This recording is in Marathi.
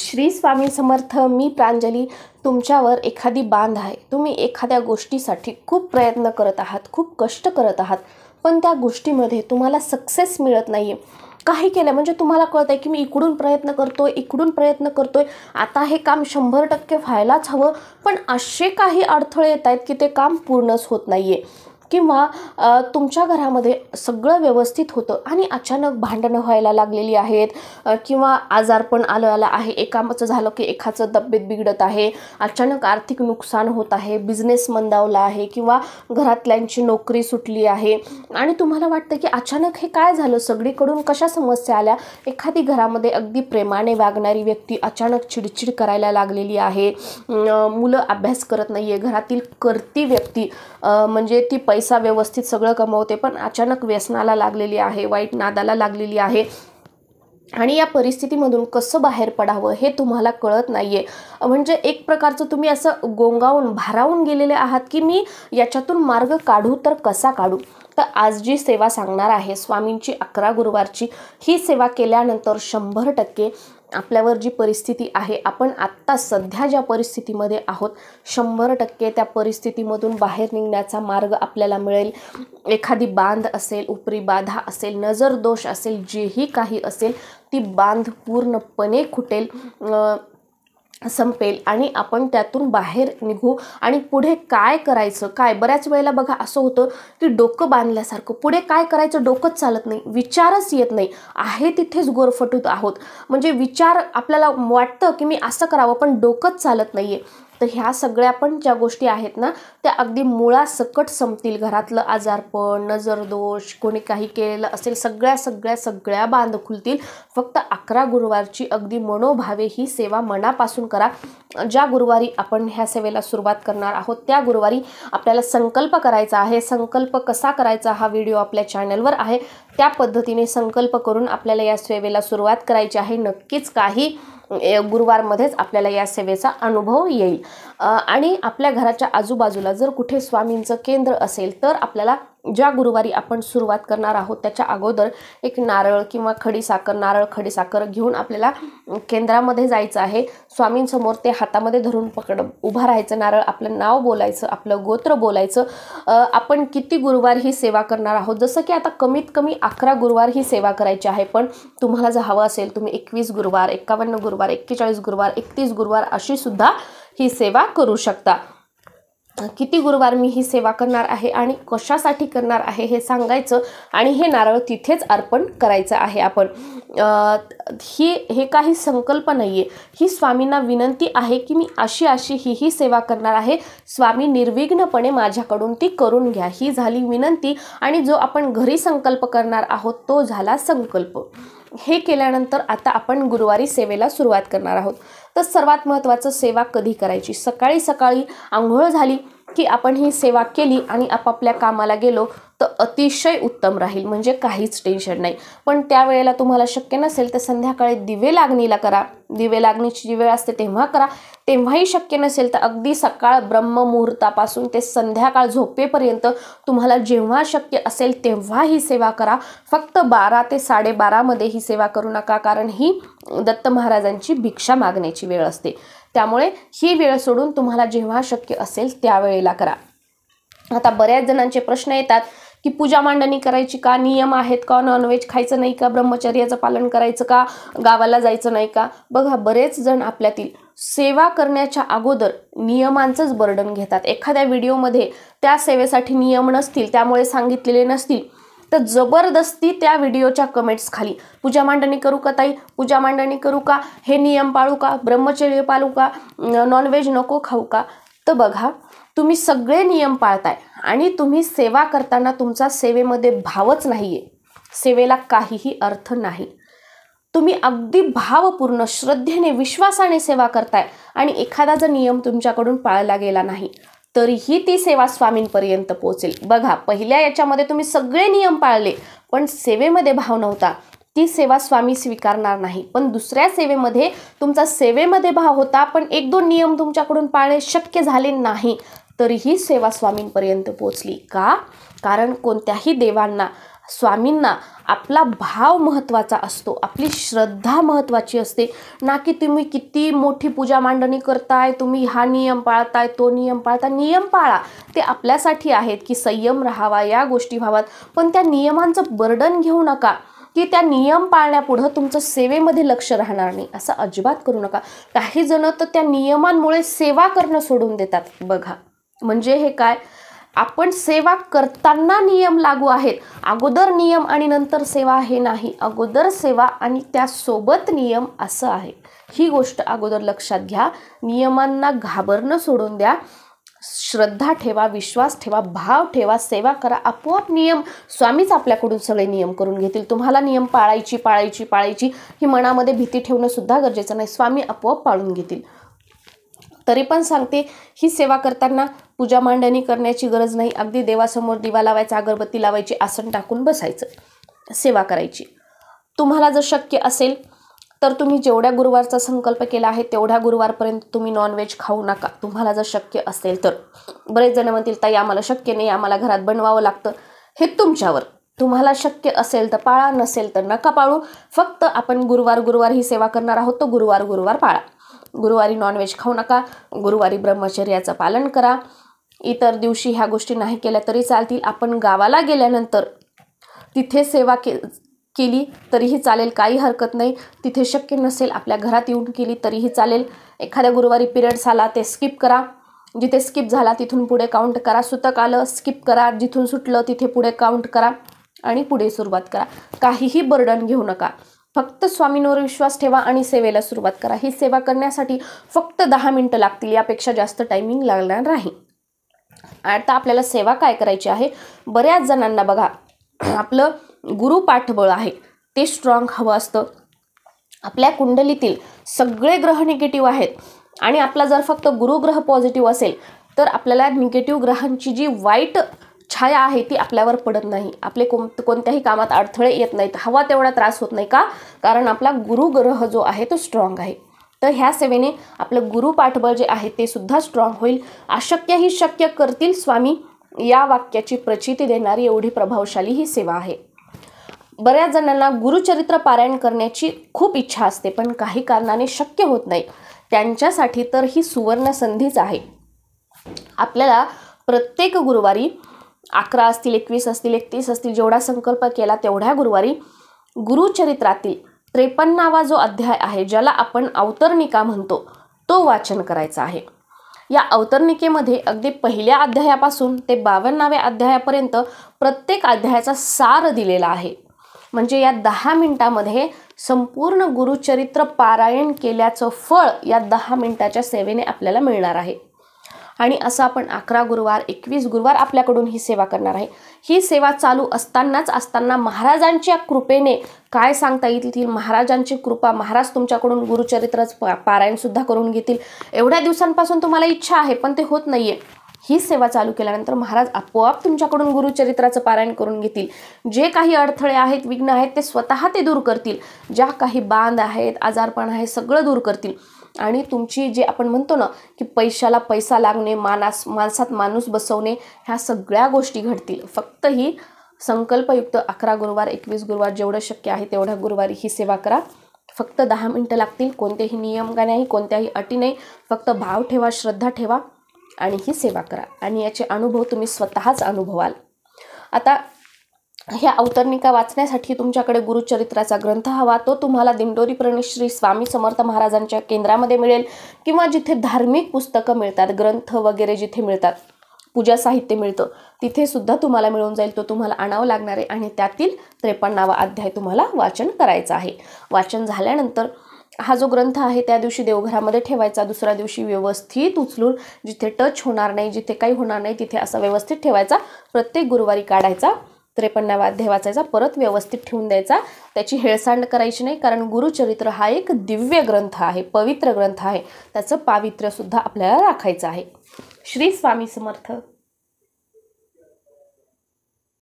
श्री स्वामी समर्थ मी प्रांजली तुमच्यावर एखादी बांध आहे तुम्ही एखाद्या गोष्टीसाठी खूप प्रयत्न करत आहात खूप कष्ट करत आहात पण त्या गोष्टीमध्ये तुम्हाला सक्सेस मिळत नाही आहे काही केलं म्हणजे तुम्हाला कळत आहे की मी इकडून प्रयत्न करतो आहे इकडून प्रयत्न करतो आहे आता हे काम शंभर टक्के व्हायलाच हवं पण असे काही अडथळे येत आहेत की ते काम पूर्णच होत नाही आहे किंवा तुमच्या घरामध्ये सगळं व्यवस्थित होतं आणि अचानक भांडणं व्हायला लागलेली आहेत किंवा आजारपण आलं आलं आहे एकाचं झालं की एकाचं तब्येत बिघडत आहे अचानक आर्थिक नुकसान होत आहे बिझनेस मंदावला आहे किंवा घरातल्यांची नोकरी सुटली आहे आणि तुम्हाला वाटतं की अचानक हे काय झालं सगळीकडून कशा समस्या आल्या एखादी घरामध्ये अगदी प्रेमाने वागणारी व्यक्ती अचानक चिडचिड करायला लागलेली आहे मुलं अभ्यास करत नाही आहे घरातील करती व्यक्ती म्हणजे ती पै पैसा व्यवस्थित सगळं कमवते पण अचानक व्यसनाला लागलेली आहे वाईट नादाला लागलेली आहे आणि या परिस्थितीमधून कसं बाहेर पडावं हे तुम्हाला कळत नाही आहे म्हणजे एक प्रकारचं तुम्ही असं गोंगावून भारावून गेलेले आहात की मी याच्यातून मार्ग काढू तर कसा काढू तर आज जी सेवा सांगणार आहे स्वामींची अकरा गुरुवारची ही सेवा केल्यानंतर शंभर टक्के आपल्यावर जी परिस्थिती आहे आपण आत्ता सध्या ज्या परिस्थितीमध्ये आहोत शंभर टक्के त्या परिस्थितीमधून बाहेर निघण्याचा मार्ग आपल्याला मिळेल एखादी बांध असेल उपरी बाधा असेल नजर दोष असेल जेही काही असेल ती बांध पूर्णपणे खुटेल संपेल आणि आपण त्यातून बाहेर निघू आणि पुढे काय करायचं काय बऱ्याच वेळेला बघा असं होतं की डोकं बांधल्यासारखं पुढे काय करायचं डोकंच चालत नाही विचारच येत नाही आहे तिथेच गोरफटूत आहोत म्हणजे विचार आपल्याला वाटतं की मी असं करावं पण डोकंच चालत नाही तर ह्या सगळ्या पण ज्या गोष्टी आहेत ना त्या अगदी मुळासकट संपतील घरातलं आजारपण नजरदोष कोणी काही केलेलं असेल सगळ्या सगळ्या सगळ्या बांध खुलतील फक्त अकरा गुरुवारची अगदी मनोभावे ही सेवा मनापासून करा ज्या गुरुवारी आपण ह्या सेवेला सुरुवात करणार आहोत त्या गुरुवारी आपल्याला संकल्प करायचा आहे संकल्प कसा करायचा हा व्हिडिओ आपल्या चॅनलवर आहे त्या पद्धतीने संकल्प करून आपल्याला या सेवेला सुरुवात करायची आहे नक्कीच काही गुरुवारमध्येच आपल्याला या सेवेचा अनुभव येईल आणि आपल्या घराच्या आजूबाजूला जर कुठे स्वामींचं केंद्र असेल तर आपल्याला ज्या गुरुवारी आपण सुरुवात करणार आहोत त्याच्या अगोदर एक नारळ किंवा खडी साखर नारळ खडी साखर घेऊन आपल्याला केंद्रामध्ये जायचं आहे स्वामींसमोर ते हातामध्ये धरून पकड उभा राहायचं नारळ आपलं नाव बोलायचं आपलं गोत्र बोलायचं आपण किती गुरुवार ही सेवा करणार आहोत जसं की आता कमीत कमी अकरा गुरुवार ही सेवा करायची आहे पण तुम्हाला जर हवं असेल तुम्ही एकवीस गुरुवार एक्कावन्न गुरुवार एक्केचाळीस गुरुवार एकतीस गुरुवार अशी सुद्धा ही सेवा करू शकता किती गुरुवार मी ही सेवा करणार आहे आणि कशासाठी करणार आहे हे सांगायचं आणि हे नारळ तिथेच अर्पण करायचं आहे आपण ही हे काही संकल्प नाही आहे ही स्वामींना विनंती आहे की मी अशी अशी ही ही सेवा करणार आहे स्वामी निर्विघ्नपणे माझ्याकडून ती करून घ्या ही झाली विनंती आणि जो आपण घरी संकल्प करणार आहोत तो झाला संकल्प हे केल्यानंतर आता आपण गुरुवारी सेवेला सुरुवात करणार आहोत तर सर्वात महत्त्वाचं सेवा कधी करायची सकाळी सकाळी आंघोळ झाली की आपण ही सेवा केली आणि आपापल्या कामाला गेलो तर अतिशय उत्तम राहील म्हणजे काहीच टेन्शन नाही पण त्यावेळेला तुम्हाला शक्य नसेल तर संध्याकाळी दिवे लागणीला करा दिवे लागणीची जी वेळ असते तेव्हा करा तेव्हाही शक्य नसेल तर अगदी सकाळ ब्रह्ममुहूर्तापासून ते संध्याकाळ झोपेपर्यंत तुम्हाला जेव्हा शक्य असेल तेव्हा ही सेवा करा फक्त बारा ते साडेबारामध्ये ही सेवा करू नका कारण ही दत्त महाराजांची भिक्षा मागण्याची वेळ असते त्यामुळे ही वेळ सोडून तुम्हाला जेव्हा शक्य असेल त्यावेळेला करा आता बऱ्याच जणांचे प्रश्न येतात की पूजा मांडणी करायची का नियम आहेत का नॉनव्हेज खायचं नाही का ब्रह्मचर्याचं पालन करायचं का गावाला जायचं नाही का बघा बरेच जण आपल्यातील सेवा करण्याच्या अगोदर नियमांचंच बर्डन घेतात एखाद्या व्हिडिओमध्ये त्या सेवेसाठी नियम नसतील त्यामुळे सांगितलेले नसतील तर जबरदस्ती त्या व्हिडिओच्या कमेंट्स खाली पूजा मांडणी करू का ताई पूजा मांडणी करू का हे नियम पाळू का ब्रह्मचर्य पाळू का नॉनव्हेज नको खाऊ का तर बघा तुम्ही सगळे नियम पाळताय आणि तुम्ही सेवा करताना तुमचा सेवेमध्ये भावच नाही सेवेला काहीही अर्थ नाही तुम्ही अगदी भावपूर्ण श्रद्धेने विश्वासाने सेवा करताय आणि एखादा जर नियम तुमच्याकडून पाळला गेला नाही तरीही ती सेवा स्वामींपर्यंत पोहोचेल बघा पहिल्या याच्यामध्ये तुम्ही सगळे नियम पाळले पण सेवेमध्ये भाव नव्हता ती सेवा स्वामी स्वीकारणार नाही पण दुसऱ्या सेवेमध्ये तुमचा सेवेमध्ये भाव होता पण एक दोन नियम तुमच्याकडून पाळणे शक्य झाले नाही तरीही सेवा स्वामींपर्यंत पोचली का कारण कोणत्याही देवांना स्वामींना आपला भाव महत्त्वाचा असतो आपली श्रद्धा महत्त्वाची असते ना की तुम्ही किती मोठी पूजा मांडणी करताय तुम्ही हा नियम पाळताय तो नियम पाळता नियम पाळा ते आपल्यासाठी आहेत की संयम राहावा या गोष्टी व्हाव्यात पण त्या नियमांचं बर्डन घेऊ नका की त्या नियम पाळण्यापुढं तुमचं सेवेमध्ये लक्ष राहणार नाही असं अजिबात करू नका काही जण तर त्या नियमांमुळे सेवा करणं सोडून देतात बघा म्हणजे हे काय आपण सेवा करताना नियम लागू आहेत अगोदर नियम आणि नंतर सेवा हे नाही अगोदर सेवा आणि त्यासोबत नियम असं आहे ही गोष्ट अगोदर लक्षात घ्या नियमांना घाबरणं सोडून द्या श्रद्धा ठेवा विश्वास ठेवा भाव ठेवा सेवा करा आपोआप नियम स्वामीच आपल्याकडून सगळे नियम करून घेतील तुम्हाला नियम पाळायची पाळायची पाळायची ही मनामध्ये भीती ठेवणं सुद्धा गरजेचं नाही स्वामी आपोआप पाळून घेतील तरी पण सांगते ही सेवा करताना पूजा मांडणी करण्याची गरज नाही अगदी देवासमोर दिवा लावायचा अगरबत्ती लावायची आसन टाकून बसायचं सेवा करायची तुम्हाला जर शक्य असेल तर तुम्ही जेवढ्या गुरुवारचा संकल्प केला आहे तेवढ्या गुरुवारपर्यंत तुम्ही नॉनव्हेज खाऊ नका तुम्हाला जर शक्य असेल तर बरेच जण म्हणतील ताई आम्हाला शक्य नाही आम्हाला घरात बनवावं लागतं हे तुमच्यावर तुम्हाला शक्य असेल तर पाळा नसेल तर नका पाळू फक्त आपण गुरुवार गुरुवार ही सेवा करणार आहोत तो गुरुवार गुरुवार पाळा गुरुवारी नॉनव्हेज खाऊ नका गुरुवारी ब्रह्मचर्याचं पालन करा इतर दिवशी ह्या गोष्टी नाही केल्या तरी चालतील आपण गावाला गेल्यानंतर तिथे सेवा के केली तरीही चालेल काही हरकत नाही तिथे शक्य नसेल आपल्या घरात येऊन केली तरीही चालेल एखाद्या गुरुवारी पिरियड्स आला ते स्किप करा जिथे स्किप झाला तिथून पुढे काउंट करा सुतक आलं स्किप करा जिथून सुटलं तिथे पुढे काउंट करा आणि पुढे सुरुवात करा काहीही बर्डन घेऊ नका फक्त स्वामींवर विश्वास ठेवा आणि सेवेला सुरुवात करा ही सेवा करण्यासाठी फक्त दहा मिनटं लागतील यापेक्षा जास्त टायमिंग लागणार नाही आता आपल्याला सेवा काय करायची आहे बऱ्याच जणांना बघा आपलं गुरु पाठबळ आहे ते स्ट्रॉंग हवं असतं आपल्या कुंडलीतील सगळे ग्रह निगेटिव्ह आहेत आणि आपला जर फक्त गुरुग्रह पॉझिटिव्ह असेल तर आपल्याला निगेटिव्ह ग्रहांची जी वाईट छाया आहे ती आपल्यावर पडत नाही आपले कोण कोणत्याही कामात अडथळे येत नाहीत हवा तेवढा त्रास होत नाही का कारण आपला गुरुग्रह जो आहे तो स्ट्रॉंग आहे तर ह्या सेवेने आपलं गुरु पाठबळ जे आहे ते सुद्धा स्ट्रॉंग होईल अशक्य ही शक्य करतील स्वामी या वाक्याची प्रचिती देणारी एवढी प्रभावशाली ही सेवा आहे बऱ्याच जणांना गुरुचरित्र पारायण करण्याची खूप इच्छा असते पण काही कारणाने शक्य होत नाही त्यांच्यासाठी तर ही सुवर्ण संधीच आहे आपल्याला प्रत्येक गुरुवारी अकरा असतील एकवीस असतील एकतीस असतील जेवढा संकल्प केला तेवढ्या गुरुवारी गुरुचरित्रातील त्रेपन्नावा जो अध्याय आहे ज्याला आपण अवतरणिका म्हणतो तो वाचन करायचा आहे या अवतरणिकेमध्ये अगदी पहिल्या अध्यायापासून ते बावन्नाव्या अध्यायापर्यंत प्रत्येक अध्यायाचा सार दिलेला आहे म्हणजे या दहा मिनिटामध्ये संपूर्ण गुरुचरित्र पारायण केल्याचं फळ या दहा मिनिटाच्या सेवेने आपल्याला मिळणार आहे आणि असं आपण अकरा गुरुवार एकवीस गुरुवार आपल्याकडून ही सेवा करणार आहे ही सेवा चालू असतानाच असताना महाराजांच्या कृपेने काय सांगता येतील महाराजांची कृपा महाराज तुमच्याकडून गुरुचरित्रच पारायणसुद्धा करून घेतील एवढ्या दिवसांपासून तुम्हाला इच्छा आहे पण ते होत नाही आहे ही सेवा चालू केल्यानंतर महाराज आपोआप तुमच्याकडून गुरुचरित्राचं पारायण करून घेतील जे काही अडथळे आहेत विघ्न आहेत ते स्वतः ते दूर करतील ज्या काही बांध आहेत आजारपण आहे सगळं दूर करतील आणि तुमची जे आपण म्हणतो ना की पैशाला पैसा लागणे मानास माणसात माणूस बसवणे ह्या सगळ्या गोष्टी घडतील फक्त ही संकल्पयुक्त अकरा गुरुवार एकवीस गुरुवार जेवढं शक्य आहे तेवढ्या गुरुवारी ही सेवा करा फक्त दहा मिनटं लागतील कोणतेही नियम का नाही कोणत्याही अटी नाही फक्त भाव ठेवा श्रद्धा ठेवा आणि ही सेवा करा आणि याचे अनुभव तुम्ही स्वतःच अनुभवाल आता ह्या अवतरणिका वाचण्यासाठी तुमच्याकडे गुरुचरित्राचा ग्रंथ हवा तो तुम्हाला दिंडोरीप्रणी श्री स्वामी समर्थ महाराजांच्या केंद्रामध्ये मिळेल किंवा जिथे धार्मिक पुस्तकं मिळतात ग्रंथ वगैरे जिथे मिळतात पूजा साहित्य मिळतं तिथे सुद्धा तुम्हाला मिळून जाईल तो तुम्हाला आणावं लागणार आहे आणि त्यातील त्रेपन्नावा अध्याय तुम्हाला वाचन करायचा आहे वाचन झाल्यानंतर हा जो ग्रंथ आहे त्या दिवशी देवघरामध्ये ठेवायचा दुसऱ्या दिवशी व्यवस्थित उचलून जिथे टच होणार नाही जिथे काही होणार नाही तिथे असा व्यवस्थित ठेवायचा प्रत्येक गुरुवारी काढायचा त्रेपन्नावा अध्याय वाचायचा परत व्यवस्थित ठेवून द्यायचा त्याची हेळसांड करायची नाही कारण गुरुचरित्र हा एक दिव्य ग्रंथ आहे पवित्र ग्रंथ आहे त्याचं पावित्र्यसुद्धा आपल्याला राखायचं आहे श्री स्वामी समर्थ